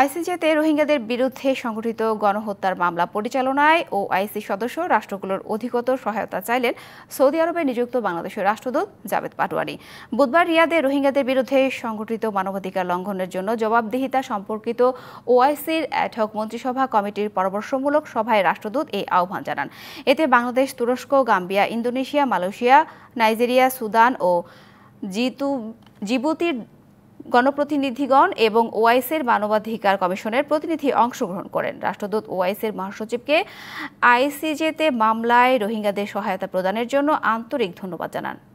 আইসিজেতে রোহিঙ্গাদের বিরুদ্ধে সংগঠিত গণহত্যার মামলা পরিচালনায় ও আইসি সদস্য রাষ্ট্রগুলোর অধিকতর সহায়তা চাইলেন সৌদি আরবে নিযুক্ত বাংলাদেশের রাষ্ট্রদূত জাভেদ পাটোয়ারি বুধবার রিয়াদে রোহিঙ্গাদের বিরুদ্ধে সংগঠিত মানবাধিকার লঙ্ঘনের জন্য জবাবদিহিতা সম্পর্কিত ওআইসির অ্যাডহক মন্ত্রিসভা কমিটির পরামর্শমূলক সভায় রাষ্ট্রদূত এই আহ্বান জানান এতে বাংলাদেশ তুরস্ক Gambia Indonesia Malaysia Nigeria Sudan ও জিতু জিবুতির গণপ্রতিনিধিগণ এবং ওআইসের মানবাধিকার কমিশনের প্রতিনিধি অংশগ্রহণ করেন রাষ্ট্রদূত ওআইসের মহাসচিবকে আইসিজেতে মামলায় রোহিঙ্গাদের সহায়তা প্রদানের জন্য আন্তরিক ধন্যবাদ জানান